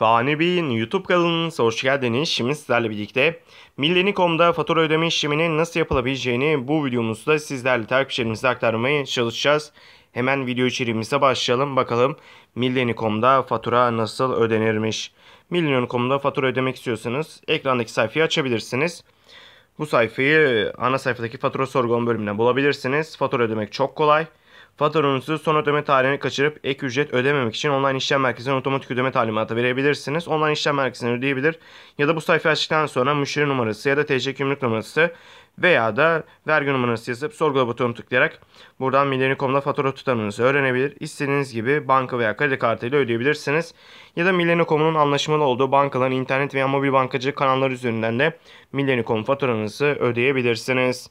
Fani Bey'in YouTube kanalına hoş geldiniz. Şimdi sizlerle birlikte Millenikom'da fatura ödeme işleminin nasıl yapılabileceğini bu videomuzda sizlerle takipçilerimize aktarmaya çalışacağız. Hemen video içeriğimize başlayalım. Bakalım Millenikom'da fatura nasıl ödenirmiş. Millenikom'da fatura ödemek istiyorsanız ekrandaki sayfayı açabilirsiniz. Bu sayfayı ana sayfadaki fatura sorgulama bölümünden bulabilirsiniz. Fatura ödemek çok kolay. Faturanızı son ödeme tarihini kaçırıp ek ücret ödememek için online işlem merkezine otomatik ödeme talimatı verebilirsiniz. Online işlem merkezine ödeyebilir ya da bu sayfa açtıktan sonra müşteri numarası ya da TC kimlik numarası veya da vergi numarası yazıp sorgula butonu tıklayarak buradan Millennium.com'da fatura tutanınızı öğrenebilir. İstediğiniz gibi banka veya kredi kartıyla ödeyebilirsiniz. Ya da Millennium.com'un anlaşmalı olduğu bankaların internet veya mobil bankacı kanalları üzerinden de Millennium.com faturanızı ödeyebilirsiniz.